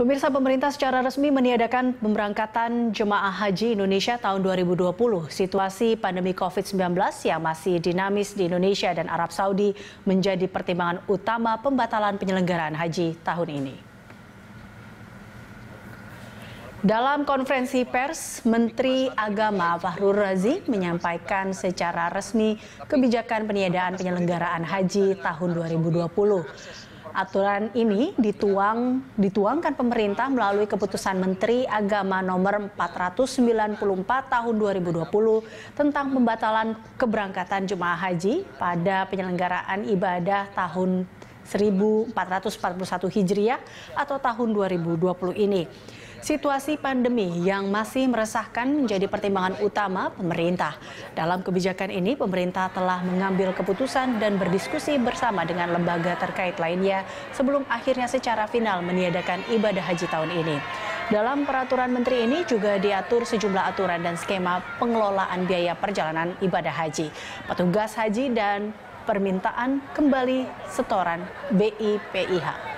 Pemirsa pemerintah secara resmi meniadakan pemberangkatan jemaah haji Indonesia tahun 2020. Situasi pandemi COVID-19 yang masih dinamis di Indonesia dan Arab Saudi menjadi pertimbangan utama pembatalan penyelenggaraan haji tahun ini. Dalam konferensi pers, Menteri Agama Fahrul Razi menyampaikan secara resmi kebijakan peniadaan penyelenggaraan haji tahun 2020. Aturan ini dituang dituangkan pemerintah melalui keputusan Menteri Agama nomor 494 tahun 2020 tentang pembatalan keberangkatan jemaah haji pada penyelenggaraan ibadah tahun 1441 Hijriah atau tahun 2020 ini situasi pandemi yang masih meresahkan menjadi pertimbangan utama pemerintah. Dalam kebijakan ini, pemerintah telah mengambil keputusan dan berdiskusi bersama dengan lembaga terkait lainnya sebelum akhirnya secara final meniadakan ibadah haji tahun ini. Dalam peraturan menteri ini juga diatur sejumlah aturan dan skema pengelolaan biaya perjalanan ibadah haji, petugas haji dan permintaan kembali setoran BIPIH.